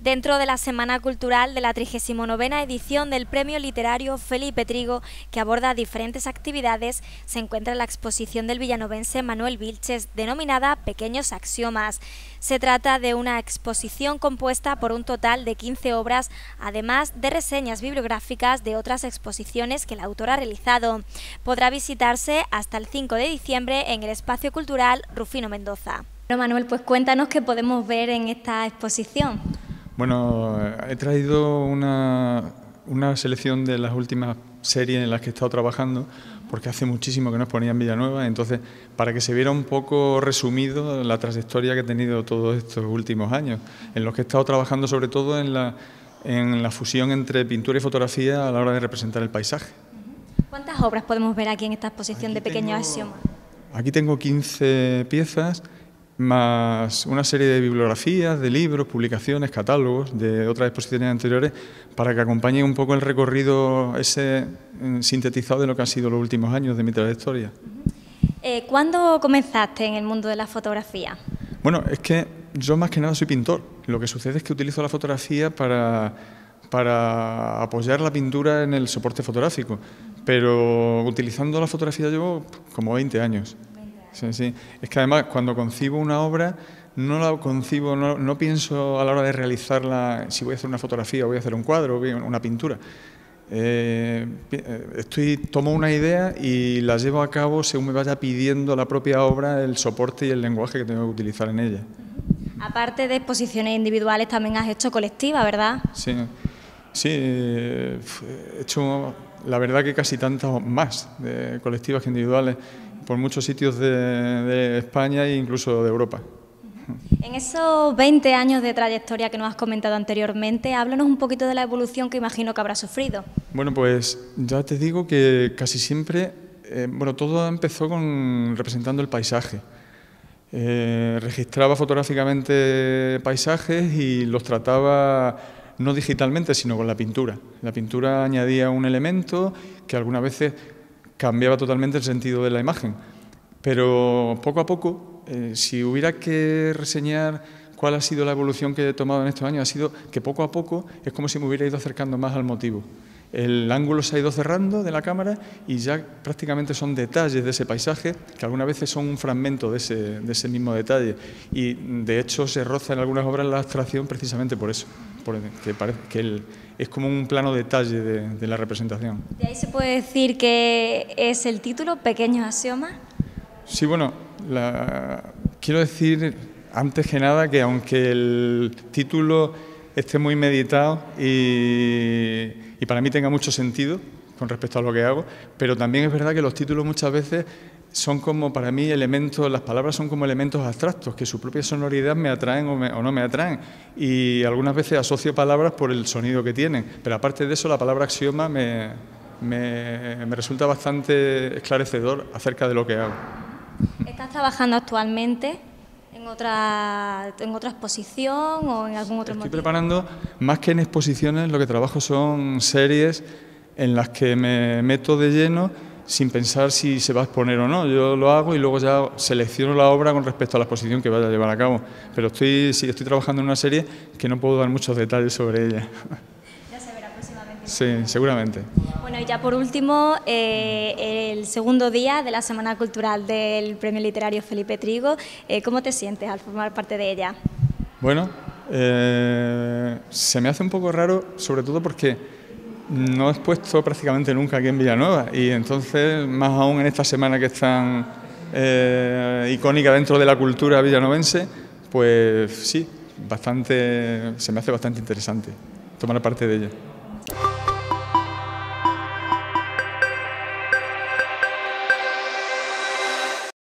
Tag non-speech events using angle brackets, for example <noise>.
dentro de la Semana Cultural de la 39 edición del Premio Literario Felipe Trigo, que aborda diferentes actividades, se encuentra la exposición del villanovense Manuel Vilches, denominada Pequeños Axiomas. Se trata de una exposición compuesta por un total de 15 obras, además de reseñas bibliográficas de otras exposiciones que el autor ha realizado. Podrá visitarse hasta el 5 de diciembre en el Espacio Cultural Rufino Mendoza. Bueno, Manuel, pues cuéntanos qué podemos ver en esta exposición. Bueno, he traído una, selección de las últimas series en las que he estado trabajando, porque hace muchísimo que no nos ponían Villanueva, entonces para que se viera un poco resumido la trayectoria que he tenido todos estos últimos años, en los que he estado trabajando sobre todo en la, fusión entre pintura y fotografía a la hora de representar el paisaje. ¿Cuántas obras podemos ver aquí en esta exposición de pequeños axiomas? Aquí tengo 15 piezas más una serie de bibliografías, de libros, publicaciones, catálogos de otras exposiciones anteriores para que acompañe un poco el recorrido ese mm, sintetizado de lo que han sido los últimos años de mi trayectoria. Eh, ¿Cuándo comenzaste en el mundo de la fotografía? Bueno, es que yo más que nada soy pintor. Lo que sucede es que utilizo la fotografía para, para apoyar la pintura en el soporte fotográfico, pero utilizando la fotografía llevo como 20 años. Sí, Es que además cuando concibo una obra no la concibo, no, pienso a la hora de realizarla si voy a hacer una fotografía, voy a hacer un cuadro, una pintura. Eh, eh, estoy, tomo una idea y la llevo a cabo según me vaya pidiendo la propia obra, el soporte y el lenguaje que tengo que utilizar en ella. Aparte de exposiciones individuales, también has hecho colectiva, ¿verdad? Sí, sí, eh, he hecho la verdad que casi tantas más, de colectivas individuales, por muchos sitios de, España e incluso de Europa. En esos 20 años de trayectoria que nos has comentado anteriormente, háblanos un poquito de la evolución que imagino que habrá sufrido. Bueno, pues ya te digo que casi siempre, eh, bueno, todo empezó con representando el paisaje. Eh, registraba fotográficamente paisajes y los trataba no digitalmente, sino con la pintura. La pintura añadía un elemento que algunas veces cambiaba totalmente el sentido de la imagen. Pero poco a poco, eh, si hubiera que reseñar cuál ha sido la evolución que he tomado en estos años, ha sido que poco a poco es como si me hubiera ido acercando más al motivo el ángulo se ha ido cerrando de la cámara y ya prácticamente son detalles de ese paisaje, que algunas veces son un fragmento de ese, mismo detalle. Y de hecho se roza en algunas obras la abstracción precisamente por eso, que parece que es como un plano detalle de, la representación. ¿De ahí se puede decir que es el título, Pequeños Axiomas? Sí, bueno, la, quiero decir antes que nada que aunque el título esté muy meditado y, y para mí tenga mucho sentido con respecto a lo que hago, pero también es verdad que los títulos muchas veces son como para mí elementos, las palabras son como elementos abstractos, que su propia sonoridad me atraen o, no me atraen. Y algunas veces asocio palabras por el sonido que tienen, pero aparte de eso la palabra axioma me, me, me resulta bastante esclarecedor acerca de lo que hago. ¿Estás trabajando actualmente? en otra, en otra exposición o en algún otro Estoy preparando, más que en exposiciones, lo que trabajo son series en las que me meto de lleno sin pensar si se va a exponer o no. Yo lo hago y luego ya selecciono la obra con respecto a la exposición que vaya a llevar a cabo. Pero estoy, si estoy trabajando en una serie que no puedo dar muchos detalles sobre ella. <laughs> Sí, seguramente. Bueno, y ya por último, eh, el segundo día de la Semana Cultural del Premio Literario Felipe Trigo, eh, ¿cómo te sientes al formar parte de ella? Bueno, eh, se me hace un poco raro, sobre todo porque no he expuesto prácticamente nunca aquí en Villanueva y entonces, más aún en esta semana que es tan icónica dentro de la cultura villanovense, pues sí, bastante, se me hace bastante interesante tomar parte de ella.